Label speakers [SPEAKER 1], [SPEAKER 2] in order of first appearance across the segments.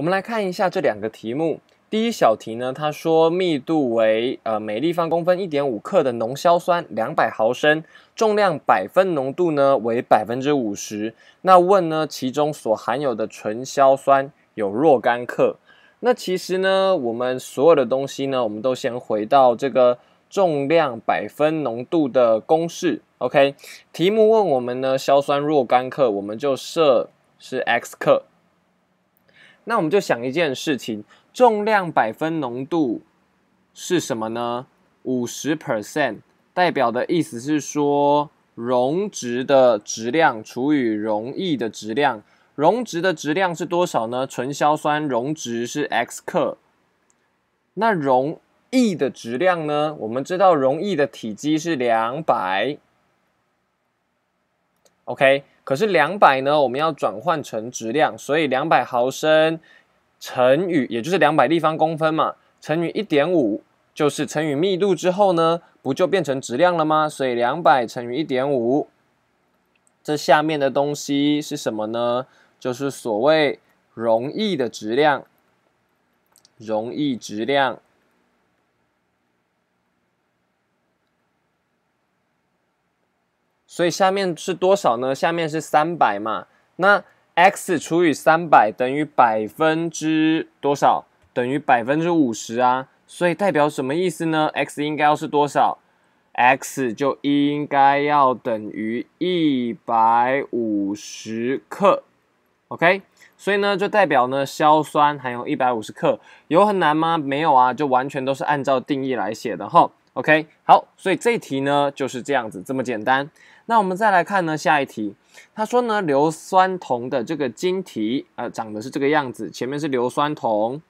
[SPEAKER 1] 我们来看一下这两个题目。第一小题呢，它说密度为呃每立方公分一点五克的浓硝酸两百毫升，重量百分浓度呢为百分之五十。那问呢，其中所含有的纯硝酸有若干克？那其实呢，我们所有的东西呢，我们都先回到这个重量百分浓度的公式。OK，题目问我们呢，硝酸若干克，我们就设是 x 克。那我们就想一件事情，重量百分浓度是什么呢？五十 percent 代表的意思是说，溶质的质量除以溶液的质量。溶质的质量是多少呢？纯硝酸溶质是 x 克。那溶液的质量呢？我们知道溶液的体积是两百。OK，可是两百呢？我们要转换成质量，所以两百毫升乘以，也就是两百立方公分嘛，乘以一点五，就是乘以密度之后呢，不就变成质量了吗？所以两百乘以一点五，这下面的东西是什么呢？就是所谓容易的质量，容易质量。所以下面是多少呢？下面是三百嘛，那 x 除以三百等于百分之多少？等于百分之五十啊，所以代表什么意思呢？x 应该要是多少？x 就应该要等于一百五十克，OK？所以呢，就代表呢，硝酸含有一百五十克，有很难吗？没有啊，就完全都是按照定义来写的哈。OK，好，所以这一题呢就是这样子，这么简单。那我们再来看呢下一题，他说呢硫酸铜的这个晶体，呃，长的是这个样子，前面是硫酸铜，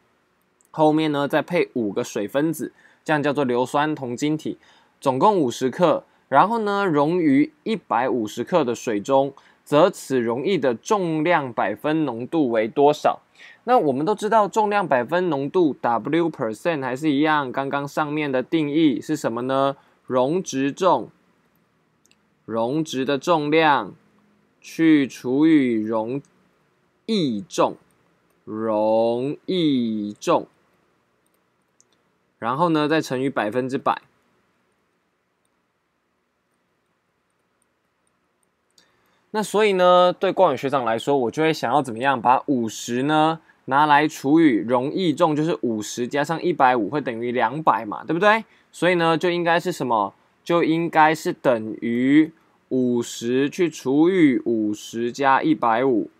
[SPEAKER 1] 后面呢再配五个水分子，这样叫做硫酸铜晶体，总共五十克，然后呢溶于一百五十克的水中，则此溶液的重量百分浓度为多少？那我们都知道，重量百分浓度 w percent 还是一样。刚刚上面的定义是什么呢？溶质重，溶质的重量去除以溶易重，溶易重，然后呢再乘以百分之百。那所以呢，对光影学长来说，我就会想要怎么样？把五十呢？拿来除以容易中就是五十加上一百五会等于两百嘛，对不对？所以呢就应该是什么？就应该是等于五十去除以五十加一百五，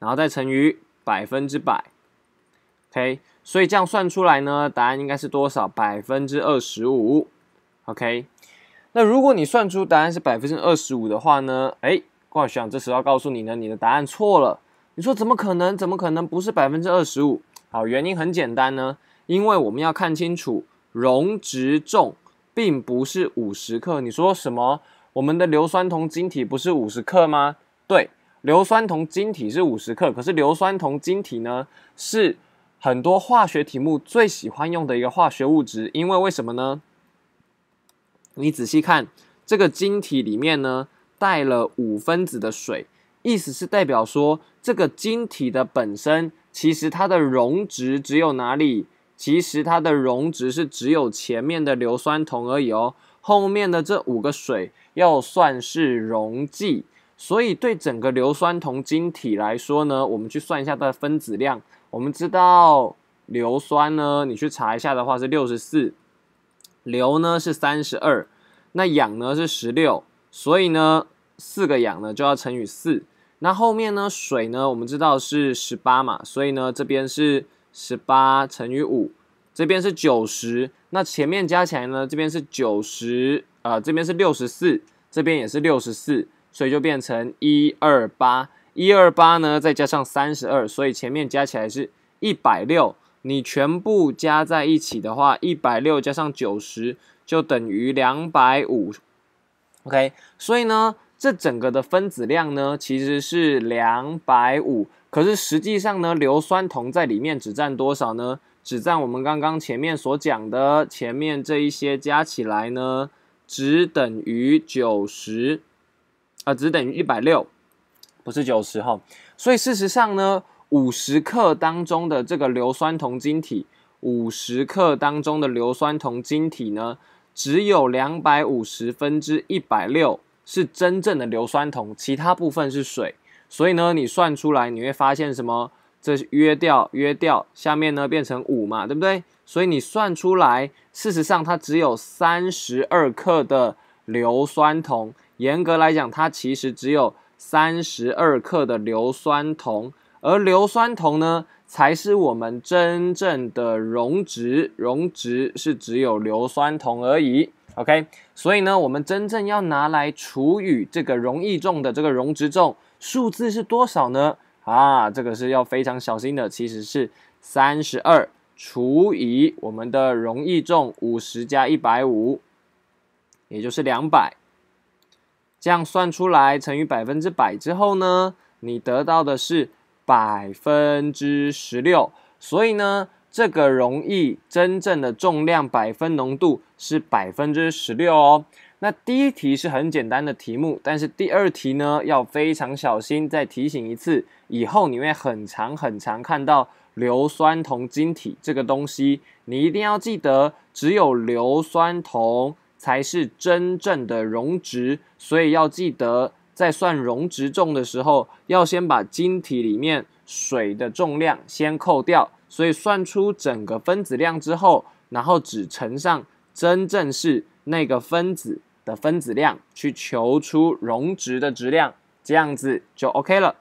[SPEAKER 1] 然后再乘以百分之百。OK，所以这样算出来呢，答案应该是多少？百分之二十五。OK，那如果你算出答案是百分之二十五的话呢？哎，郭老这时候告诉你呢，你的答案错了。你说怎么可能？怎么可能不是百分之二十五？好，原因很简单呢，因为我们要看清楚溶质重并不是五十克。你说什么？我们的硫酸铜晶体不是五十克吗？对，硫酸铜晶体是五十克。可是硫酸铜晶体呢，是很多化学题目最喜欢用的一个化学物质，因为为什么呢？你仔细看这个晶体里面呢，带了五分子的水。意思是代表说，这个晶体的本身，其实它的溶质只有哪里？其实它的溶质是只有前面的硫酸铜而已哦，后面的这五个水要算是溶剂。所以对整个硫酸铜晶体来说呢，我们去算一下它的分子量。我们知道硫酸呢，你去查一下的话是六十四，硫呢是三十二，那氧呢是十六，所以呢四个氧呢就要乘以四。那后面呢？水呢？我们知道是十八嘛，所以呢，这边是十八乘以五，这边是九十。那前面加起来呢？这边是九十，啊，这边是六十四，这边也是六十四，所以就变成一二八。一二八呢，再加上三十二，所以前面加起来是一百六。你全部加在一起的话，一百六加上九十就等于两百五。OK，所以呢？这整个的分子量呢，其实是两百五。可是实际上呢，硫酸铜在里面只占多少呢？只占我们刚刚前面所讲的前面这一些加起来呢，只等于九十，啊，只等于一百六，不是九十哈。所以事实上呢，五十克当中的这个硫酸铜晶体，五十克当中的硫酸铜晶体呢，只有两百五十分之一百六。是真正的硫酸铜，其他部分是水，所以呢，你算出来你会发现什么？这是约掉，约掉，下面呢变成五嘛，对不对？所以你算出来，事实上它只有三十二克的硫酸铜。严格来讲，它其实只有三十二克的硫酸铜，而硫酸铜呢，才是我们真正的溶质。溶质是只有硫酸铜而已。OK，所以呢，我们真正要拿来除以这个容易重的这个容值重数字是多少呢？啊，这个是要非常小心的，其实是三十二除以我们的容易重五十加一百五，也就是两百，这样算出来乘以百分之百之后呢，你得到的是百分之十六。所以呢。这个容易，真正的重量百分浓度是百分之十六哦。那第一题是很简单的题目，但是第二题呢要非常小心。再提醒一次，以后你会很长很长看到硫酸铜晶体这个东西，你一定要记得，只有硫酸铜才是真正的溶质，所以要记得在算溶质重的时候，要先把晶体里面水的重量先扣掉。所以算出整个分子量之后，然后只乘上真正是那个分子的分子量，去求出溶质的质量，这样子就 OK 了。